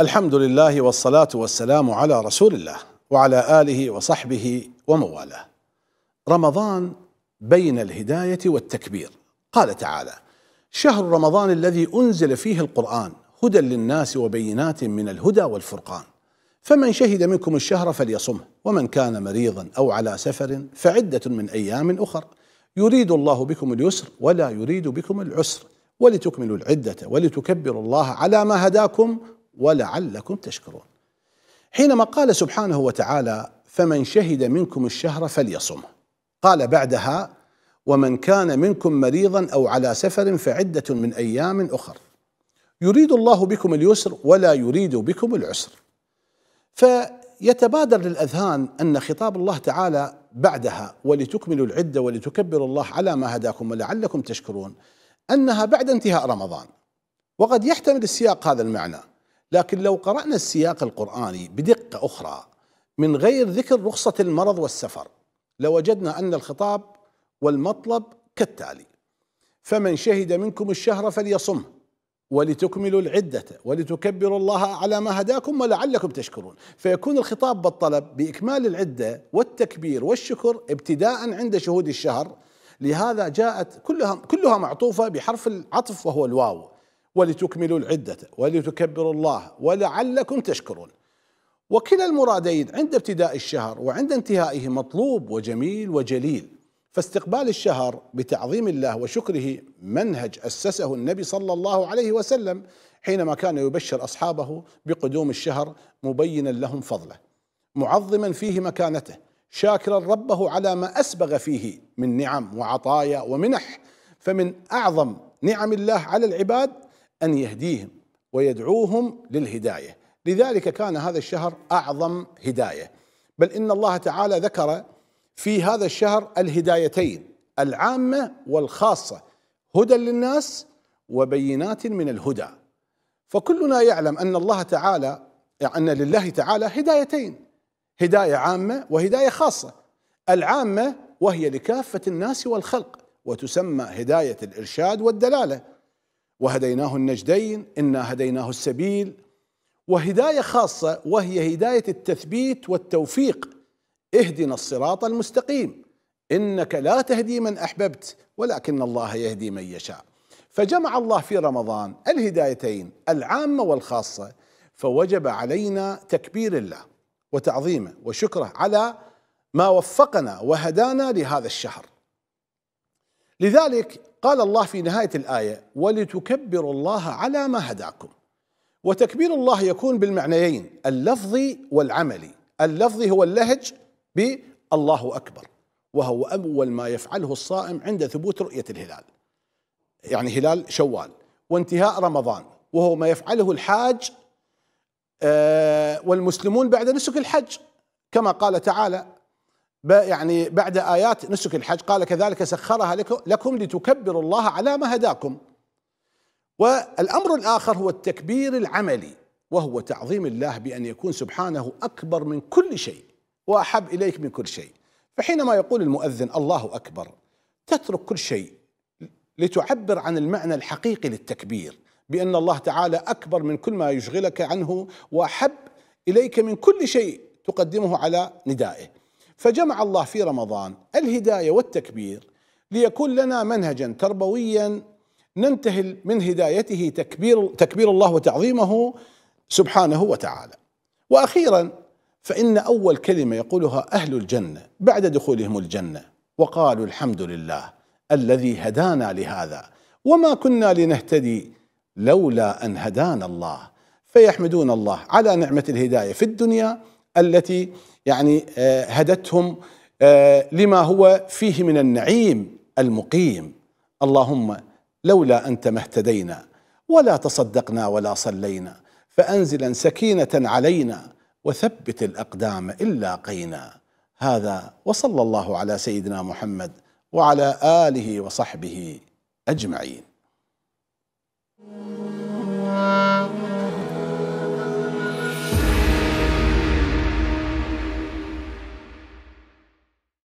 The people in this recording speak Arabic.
الحمد لله والصلاة والسلام على رسول الله وعلى آله وصحبه وموالاه رمضان بين الهداية والتكبير قال تعالى شهر رمضان الذي أنزل فيه القرآن هدى للناس وبينات من الهدى والفرقان فمن شهد منكم الشهر فليصمه ومن كان مريضا أو على سفر فعدة من أيام أخر يريد الله بكم اليسر ولا يريد بكم العسر ولتكملوا العدة ولتكبروا الله على ما هداكم ولعلكم تشكرون حينما قال سبحانه وتعالى فمن شهد منكم الشهر فليصمه قال بعدها ومن كان منكم مريضا او على سفر فعده من ايام اخر يريد الله بكم اليسر ولا يريد بكم العسر فيتبادر للاذهان ان خطاب الله تعالى بعدها ولتكملوا العده ولتكبروا الله على ما هداكم ولعلكم تشكرون انها بعد انتهاء رمضان وقد يحتمل السياق هذا المعنى لكن لو قرأنا السياق القرآني بدقة أخرى من غير ذكر رخصة المرض والسفر لوجدنا أن الخطاب والمطلب كالتالي فمن شهد منكم الشهر فليصمه ولتكملوا العدة ولتكبروا الله على ما هداكم ولعلكم تشكرون فيكون الخطاب بالطلب بإكمال العدة والتكبير والشكر ابتداء عند شهود الشهر لهذا جاءت كلها كلها معطوفة بحرف العطف وهو الواو ولتكملوا العدة ولتكبروا الله ولعلكم تشكرون وكلا المرادين عند ابتداء الشهر وعند انتهائه مطلوب وجميل وجليل فاستقبال الشهر بتعظيم الله وشكره منهج اسسه النبي صلى الله عليه وسلم حينما كان يبشر اصحابه بقدوم الشهر مبينا لهم فضله معظما فيه مكانته شاكرا ربه على ما اسبغ فيه من نعم وعطايا ومنح فمن اعظم نعم الله على العباد أن يهديهم ويدعوهم للهداية لذلك كان هذا الشهر أعظم هداية بل إن الله تعالى ذكر في هذا الشهر الهدايتين العامة والخاصة هدى للناس وبينات من الهدى فكلنا يعلم أن الله تعالى أن لله تعالى هدايتين هداية عامة وهداية خاصة العامة وهي لكافة الناس والخلق وتسمى هداية الإرشاد والدلالة وهديناه النجدين انا هديناه السبيل وهدايه خاصه وهي هدايه التثبيت والتوفيق اهدنا الصراط المستقيم انك لا تهدي من احببت ولكن الله يهدي من يشاء فجمع الله في رمضان الهدايتين العامه والخاصه فوجب علينا تكبير الله وتعظيمه وشكره على ما وفقنا وهدانا لهذا الشهر لذلك قال الله في نهايه الايه ولتكبروا الله على ما هداكم وتكبير الله يكون بالمعنيين اللفظي والعملي اللفظي هو اللهج بالله اكبر وهو اول ما يفعله الصائم عند ثبوت رؤيه الهلال يعني هلال شوال وانتهاء رمضان وهو ما يفعله الحاج آه، والمسلمون بعد نسك الحج كما قال تعالى يعني بعد آيات نسك الحج قال كذلك سخرها لكم لتكبروا الله على ما هداكم والأمر الآخر هو التكبير العملي وهو تعظيم الله بأن يكون سبحانه أكبر من كل شيء وأحب إليك من كل شيء فحينما يقول المؤذن الله أكبر تترك كل شيء لتعبر عن المعنى الحقيقي للتكبير بأن الله تعالى أكبر من كل ما يشغلك عنه وأحب إليك من كل شيء تقدمه على ندائه فجمع الله في رمضان الهدايه والتكبير ليكون لنا منهجا تربويا ننتهل من هدايته تكبير تكبير الله وتعظيمه سبحانه وتعالى. واخيرا فان اول كلمه يقولها اهل الجنه بعد دخولهم الجنه وقالوا الحمد لله الذي هدانا لهذا وما كنا لنهتدي لولا ان هدانا الله فيحمدون الله على نعمه الهدايه في الدنيا التي يعني آه، هدتهم آه، لما هو فيه من النعيم المقيم اللهم لولا انت ما اهتدينا ولا تصدقنا ولا صلينا فانزلا سكينه علينا وثبت الاقدام الا قينا هذا وصلى الله على سيدنا محمد وعلى اله وصحبه اجمعين